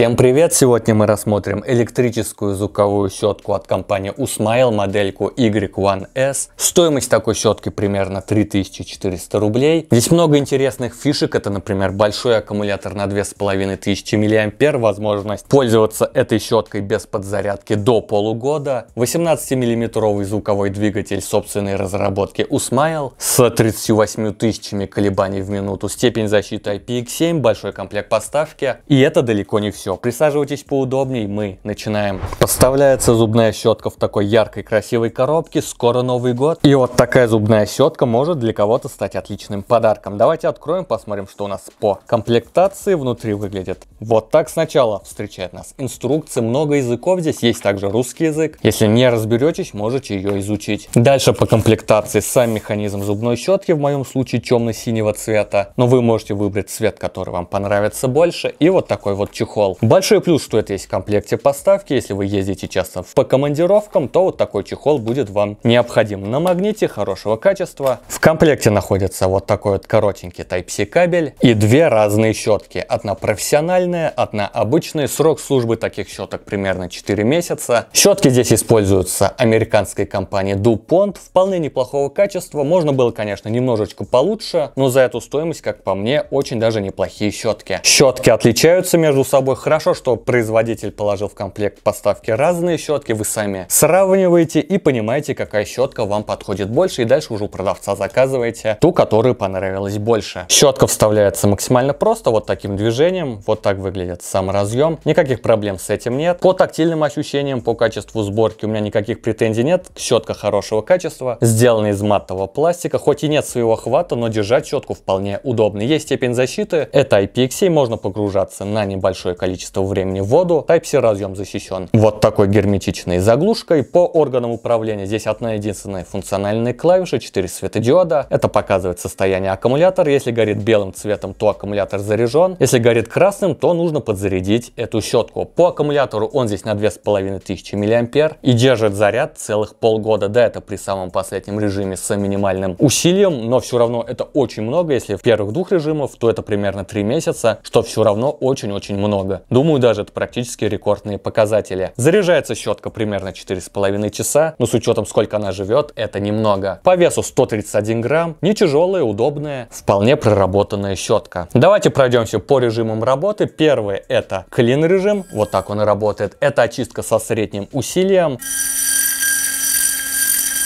Всем привет! Сегодня мы рассмотрим электрическую звуковую щетку от компании Usmile модельку Y1S. Стоимость такой щетки примерно 3400 рублей. Здесь много интересных фишек, это, например, большой аккумулятор на 2500 мА, возможность пользоваться этой щеткой без подзарядки до полугода, 18 миллиметровый звуковой двигатель собственной разработки Usmile, с 38 тысячами колебаний в минуту, степень защиты IPX7, большой комплект поставки, и это далеко не все все, присаживайтесь поудобнее, мы начинаем. Подставляется зубная щетка в такой яркой красивой коробке, скоро Новый год. И вот такая зубная щетка может для кого-то стать отличным подарком. Давайте откроем, посмотрим, что у нас по комплектации внутри выглядит. Вот так сначала встречает нас инструкция, много языков здесь, есть также русский язык. Если не разберетесь, можете ее изучить. Дальше по комплектации сам механизм зубной щетки, в моем случае темно-синего цвета, но вы можете выбрать цвет, который вам понравится больше, и вот такой вот чехол стол. Большой плюс, что это есть в комплекте поставки. Если вы ездите часто по командировкам, то вот такой чехол будет вам необходим. На магните хорошего качества. В комплекте находится вот такой вот коротенький Type-C кабель и две разные щетки. Одна профессиональная, одна обычная. Срок службы таких щеток примерно 4 месяца. Щетки здесь используются американской компании DuPont. Вполне неплохого качества. Можно было, конечно, немножечко получше, но за эту стоимость, как по мне, очень даже неплохие щетки. Щетки отличаются между собой Хорошо, что производитель положил в комплект поставки разные щетки, вы сами сравниваете и понимаете, какая щетка вам подходит больше, и дальше уже у продавца заказываете ту, которая понравилась больше. Щетка вставляется максимально просто, вот таким движением, вот так выглядит сам разъем. Никаких проблем с этим нет. По тактильным ощущениям, по качеству сборки у меня никаких претензий нет. Щетка хорошего качества, сделана из матового пластика, хоть и нет своего хвата, но держать щетку вполне удобно. Есть степень защиты, это IPXC, можно погружаться на небольшое количество количество времени в воду. Type-C разъем защищен вот такой герметичной заглушкой. По органам управления здесь одна единственная функциональная клавиша, 4 светодиода. Это показывает состояние аккумулятора. Если горит белым цветом, то аккумулятор заряжен. Если горит красным, то нужно подзарядить эту щетку. По аккумулятору он здесь на 2500 мА и держит заряд целых полгода. Да, это при самом последнем режиме с минимальным усилием, но все равно это очень много. Если в первых двух режимов, то это примерно 3 месяца, что все равно очень-очень много. Думаю, даже это практически рекордные показатели. Заряжается щетка примерно 4,5 часа, но с учетом сколько она живет, это немного. По весу 131 грамм, не тяжелая, удобная, вполне проработанная щетка. Давайте пройдемся по режимам работы. Первый это клин режим, вот так он и работает. Это очистка со средним усилием.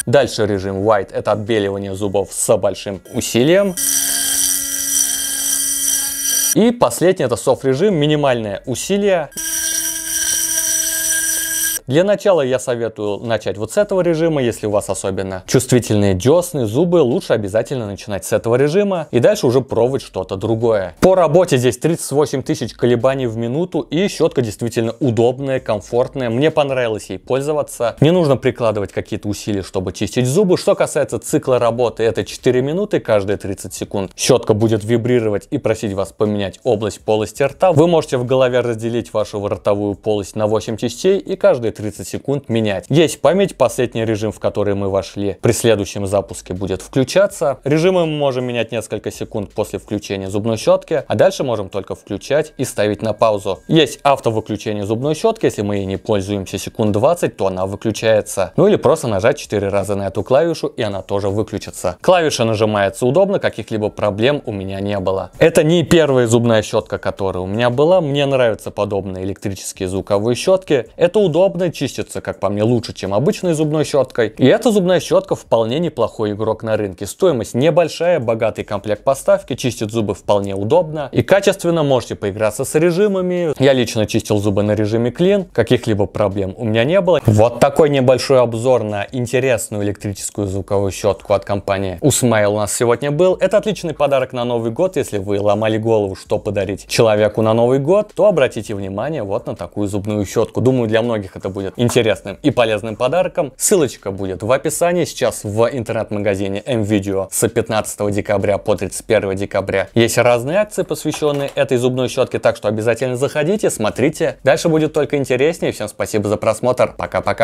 Дальше режим White – это отбеливание зубов с большим усилием. И последний это софт режим, минимальное усилие. Для начала я советую начать вот с этого режима, если у вас особенно чувствительные десны, зубы, лучше обязательно начинать с этого режима и дальше уже пробовать что-то другое. По работе здесь 38 тысяч колебаний в минуту и щетка действительно удобная, комфортная. Мне понравилось ей пользоваться. Не нужно прикладывать какие-то усилия, чтобы чистить зубы. Что касается цикла работы, это 4 минуты каждые 30 секунд. Щетка будет вибрировать и просить вас поменять область полости рта. Вы можете в голове разделить вашу ротовую полость на 8 частей и каждые 30 секунд менять. Есть память, последний режим, в который мы вошли, при следующем запуске будет включаться. Режимы мы можем менять несколько секунд после включения зубной щетки, а дальше можем только включать и ставить на паузу. Есть автовыключение зубной щетки, если мы ей не пользуемся секунд 20, то она выключается. Ну или просто нажать 4 раза на эту клавишу и она тоже выключится. Клавиша нажимается удобно, каких-либо проблем у меня не было. Это не первая зубная щетка, которая у меня была. Мне нравятся подобные электрические звуковые щетки. Это удобно жадно чистится, как по мне, лучше, чем обычной зубной щеткой. И эта зубная щетка вполне неплохой игрок на рынке. Стоимость небольшая, богатый комплект поставки, чистит зубы вполне удобно. И качественно можете поиграться с режимами. Я лично чистил зубы на режиме клин, каких-либо проблем у меня не было. Вот такой небольшой обзор на интересную электрическую звуковую щетку от компании Usmail у нас сегодня был. Это отличный подарок на Новый год. Если вы ломали голову, что подарить человеку на Новый год, то обратите внимание вот на такую зубную щетку. Думаю, для многих это будет интересным и полезным подарком. Ссылочка будет в описании. Сейчас в интернет-магазине MVideo с 15 декабря по 31 декабря есть разные акции, посвященные этой зубной щетке, так что обязательно заходите, смотрите. Дальше будет только интереснее. Всем спасибо за просмотр. Пока-пока.